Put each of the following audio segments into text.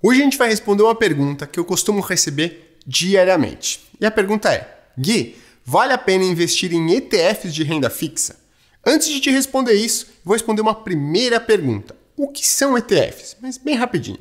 Hoje a gente vai responder uma pergunta que eu costumo receber diariamente. E a pergunta é: Gui, vale a pena investir em ETFs de renda fixa? Antes de te responder isso, vou responder uma primeira pergunta. O que são ETFs? Mas bem rapidinho.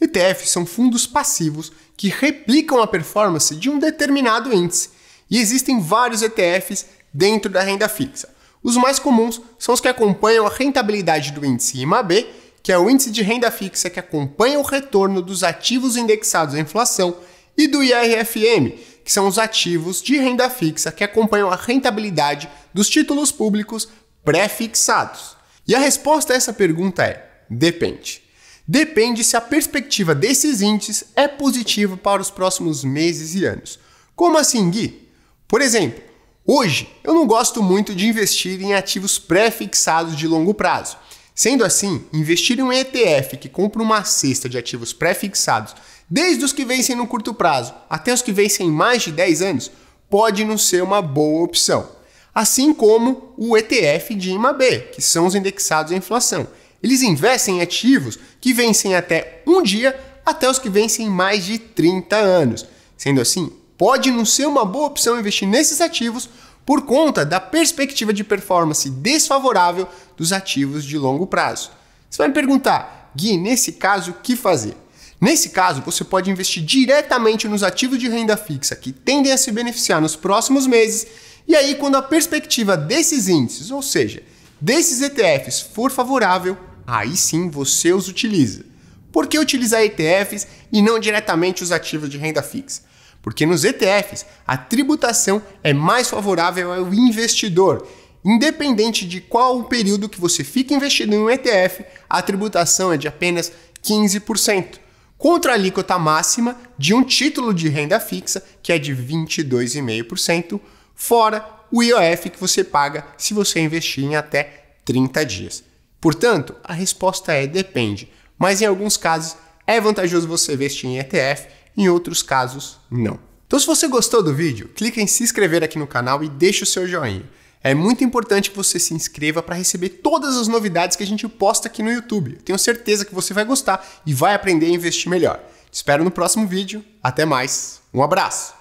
ETFs são fundos passivos que replicam a performance de um determinado índice. E existem vários ETFs dentro da renda fixa. Os mais comuns são os que acompanham a rentabilidade do índice IMAB que é o índice de renda fixa que acompanha o retorno dos ativos indexados à inflação, e do IRFM, que são os ativos de renda fixa que acompanham a rentabilidade dos títulos públicos pré-fixados. E a resposta a essa pergunta é: depende. Depende se a perspectiva desses índices é positiva para os próximos meses e anos. Como assim, Gui? Por exemplo, hoje eu não gosto muito de investir em ativos pré-fixados de longo prazo Sendo assim, investir em um ETF que compra uma cesta de ativos pré-fixados, desde os que vencem no curto prazo até os que vencem em mais de 10 anos, pode não ser uma boa opção. Assim como o ETF de IMAB, que são os indexados à inflação. Eles investem em ativos que vencem até um dia até os que vencem em mais de 30 anos. Sendo assim, pode não ser uma boa opção investir nesses ativos por conta da perspectiva de performance desfavorável dos ativos de longo prazo. Você vai me perguntar, Gui, nesse caso, o que fazer? Nesse caso, você pode investir diretamente nos ativos de renda fixa que tendem a se beneficiar nos próximos meses, e aí, quando a perspectiva desses índices, ou seja, desses ETFs, for favorável, aí sim você os utiliza. Por que utilizar ETFs e não diretamente os ativos de renda fixa? porque nos ETFs a tributação é mais favorável ao investidor. Independente de qual o período que você fica investido em um ETF, a tributação é de apenas 15%, contra a alíquota máxima de um título de renda fixa, que é de 22,5%, fora o IOF que você paga se você investir em até 30 dias. Portanto, a resposta é depende, mas em alguns casos é vantajoso você investir em ETF em outros casos, não. Então, se você gostou do vídeo, clique em se inscrever aqui no canal e deixe o seu joinha. É muito importante que você se inscreva para receber todas as novidades que a gente posta aqui no YouTube. Tenho certeza que você vai gostar e vai aprender a investir melhor. Te espero no próximo vídeo. Até mais. Um abraço.